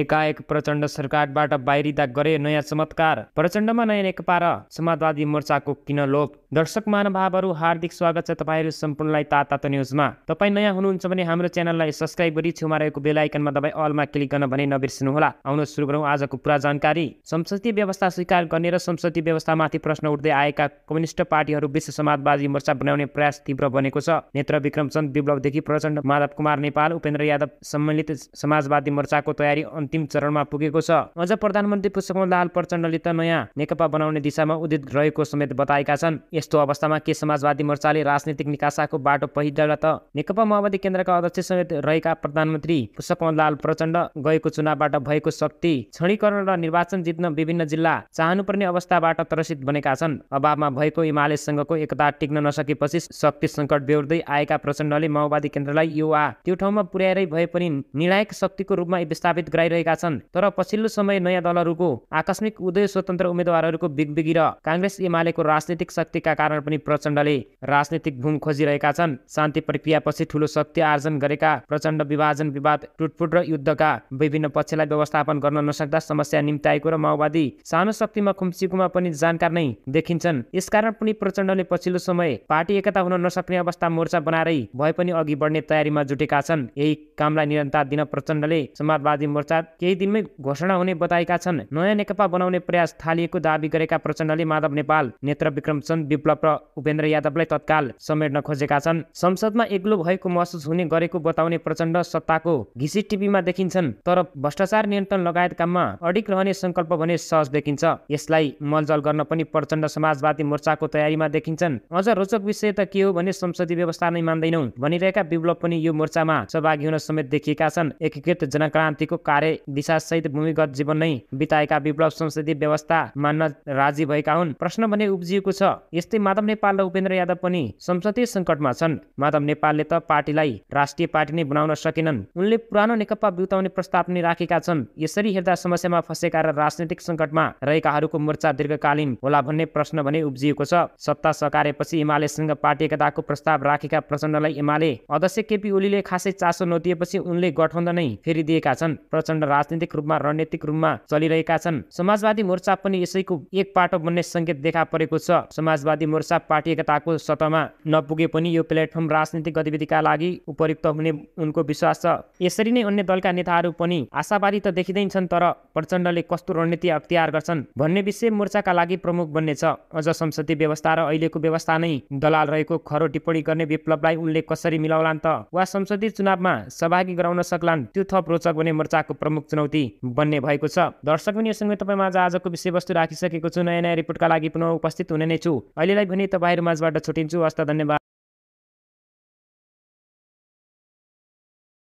एकाएक प्रचण्ड सरकारबाट बाहिरिँदा गरे नयाँ चमत्कार प्रचण्डमा नयाँ नेकपा र समाजवादी मोर्चाको किन लोप दर्शक महानुभावहरू हार्दिक स्वागत छ तपाईँहरू सम्पूर्णलाई तातो न्युजमा तपाईँ नयाँ हुनुहुन्छ भने हाम्रो च्यानललाई सब्सक्राइब गरी छेउमा रहेको बेल आइकनमा तपाईँ अलमा क्लिक गर्न भने नबिर्सिनुहोला आउनु सुरु गरौँ आजको पुरा जानकारी संसदीय व्यवस्था स्वीकार गर्ने र संसदीय व्यवस्थामाथि प्रश्न उठ्दै आएका कम्युनिष्ट पार्टीहरू विश्व समाजवादी मोर्चा बनाउने प्रयास तीव्र बनेको छ नेत्र विक्रमचन्द विप्लवदेखि प्रचण्ड माधव कुमार नेपाल उपेन्द्र यादव सम्मिलित समाजवादी मोर्चाको तयारी अन्तिम चरणमा पुगेको छ अझ प्रधानमन्त्री पुष्पकमल दाहाल प्रचण्डले त नयाँ नेकपा बनाउने दिशामा उदित रहेको समेत बताएका छन् यस्तो अवस्थामा के समाजवादी मोर्चाले राजनीतिक निकासाको बाटो पहिला त नेकपा माओवादी केन्द्रका अध्यक्ष समेत रहेका प्रधानमन्त्री पुष्पकमलाल प्रचण्ड गएको चुनावबाट भएको शक्ति क्षणीकरण र निर्वाचन जित्न विभिन्न जिल्ला चाहनुपर्ने अवस्थाबाट त्रसित बनेका छन् अभावमा भएको एमालेसँगको एकता टिक्न नसकेपछि शक्ति सङ्कट बेहोर्दै आएका प्रचण्डले माओवादी केन्द्रलाई युवा त्यो ठाउँमा पुर्याएरै भए पनि निर्णायक शक्तिको रूपमा विस्थापित गराइरहेका छन् तर पछिल्लो समय नयाँ दलहरूको आकस्मिक उदय स्वतन्त्र उम्मेद्वारहरूको बिगबिगी र काङ्ग्रेस एमालेको राजनीतिक शक्तिका भएका कारण पनि प्रचण्डले राजनीतिक भूम खोजिरहेका छन् शान्ति प्रक्रियापछि ठूलो शक्ति आर्जन गरेका प्रचण्ड विभाजन विवाद टुटफुट र युद्धका विभिन्न पक्षलाई व्यवस्थापन गर्न नसक्दा समस्या निम्ताएको र माओवादी सानो शक्तिमा खुम्सीकोमा पनि जानकार नै देखिन्छन् यसकारण पनि प्रचण्डले पछिल्लो समय पार्टी एकता हुन नसक्ने अवस्था मोर्चा बनाएरै भए पनि अघि बढ्ने तयारीमा जुटेका छन् यही कामलाई निरन्तर दिन प्रचण्डले समाजवादी मोर्चा केही दिनमै घोषणा हुने बताएका छन् नयाँ नेकपा बनाउने प्रयास थालिएको दावी गरेका प्रचण्डले माधव नेपाल नेत्र विक्रमचन्द विप्लव र उपेन्द्र यादवलाई तत्काल समेट्न खोजेका छन् संसदमा एक्लो भएको महसुस हुने गरेको बताउने प्रचण्ड सत्ताको घिसी टिभीमा देखिन्छन् तर भ्रष्टाचार नियन्त्रण लगायत काममा अडिक रहने संकल्प भने सहज देखिन्छ यसलाई मलजल गर्न पनि प्रचण्ड समाजवादी मोर्चाको तयारीमा देखिन्छन् अझ रोचक विषय त के हो भने संसदीय व्यवस्था नै मान्दैनौ भनिरहेका विप्लव पनि यो मोर्चामा सहभागी हुन समेत देखिएका छन् एकीकृत जनक्रान्तिको कार्य दिशा सहित भूमिगत जीवन नै बिताएका विप्लव संसदीय व्यवस्था मान्न राजी भएका हुन् प्रश्न भने उब्जिएको छ यस्तो त्यस्तै माधव नेपाल र उपेन्द्र यादव पनि संसदीय सङ्कटमा छन् माधव नेपालले त पार्टीलाई राष्ट्रिय पार्टी नै बनाउन सकेनन् उनले पुरानो नेकपा बिउताउने प्रस्ताव पनि राखेका छन् यसरी हेर्दा समस्यामा फँसेका र राजनैतिक सङ्कटमा रहेकाहरूको मोर्चा दीर्घकालीन होला भन्ने प्रश्न भने उब्जिएको छ सत्ता सकारेपछि एमालेसँग पार्टी एकताको प्रस्ताव राखेका प्रचण्डलाई एमाले अध्यक्ष केपी ओलीले खासै चासो नदिएपछि उनले गठबन्धन नै दिएका छन् प्रचण्ड राजनीतिक रूपमा रणनीतिक रूपमा चलिरहेका छन् समाजवादी मोर्चा पनि यसैको एक पाटो बन्ने सङ्केत देखा परेको छ समाजवादी समाजवादी मोर्चा पार्टी एकताको सतहमा नपुगे पनि यो प्लेटफर्म राजनीतिक गतिविधिका लागि उपयुक्त हुने उनको विश्वास छ यसरी नै अन्य दलका नेताहरू पनि आशावादी त देखिँदैछन् तर प्रचण्डले कस्तो रणनीति अख्तियार गर्छन् भन्ने विषय मोर्चाका लागि प्रमुख बन्नेछ अझ संसदीय व्यवस्था र अहिलेको व्यवस्था नै दलाल रहेको खरो टिप्पणी गर्ने विप्लवलाई उनले कसरी मिलाउलान् त वा संसदीय चुनावमा सहभागी गराउन सक्लान् त्यो थप रोचक भने मोर्चाको प्रमुख चुनौती बन्ने भएको छ दर्शक पनि सँगै तपाईँमा आज आजको विषयवस्तु राखिसकेको छु नयाँ नयाँ रिपोर्टका लागि पुनः उपस्थित हुने नै छु अहिलेलाई भने तपाईँहरू माझबाट छुटिन्छु हस्त धन्यवाद